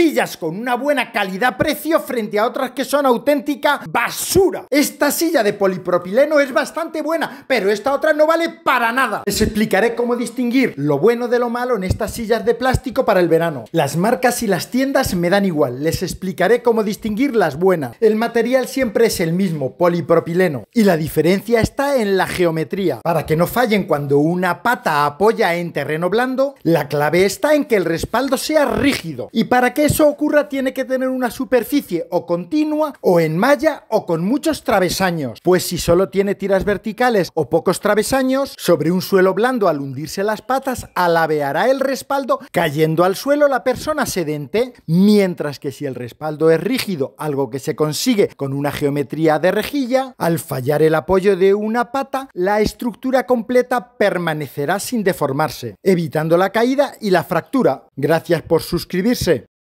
sillas con una buena calidad-precio frente a otras que son auténtica basura. Esta silla de polipropileno es bastante buena, pero esta otra no vale para nada. Les explicaré cómo distinguir lo bueno de lo malo en estas sillas de plástico para el verano. Las marcas y las tiendas me dan igual, les explicaré cómo distinguir las buenas. El material siempre es el mismo, polipropileno, y la diferencia está en la geometría. Para que no fallen cuando una pata apoya en terreno blando, la clave está en que el respaldo sea rígido. ¿Y para qué eso ocurra tiene que tener una superficie o continua o en malla o con muchos travesaños, pues si solo tiene tiras verticales o pocos travesaños, sobre un suelo blando al hundirse las patas alabeará el respaldo cayendo al suelo la persona sedente, mientras que si el respaldo es rígido, algo que se consigue con una geometría de rejilla, al fallar el apoyo de una pata, la estructura completa permanecerá sin deformarse, evitando la caída y la fractura. Gracias por suscribirse.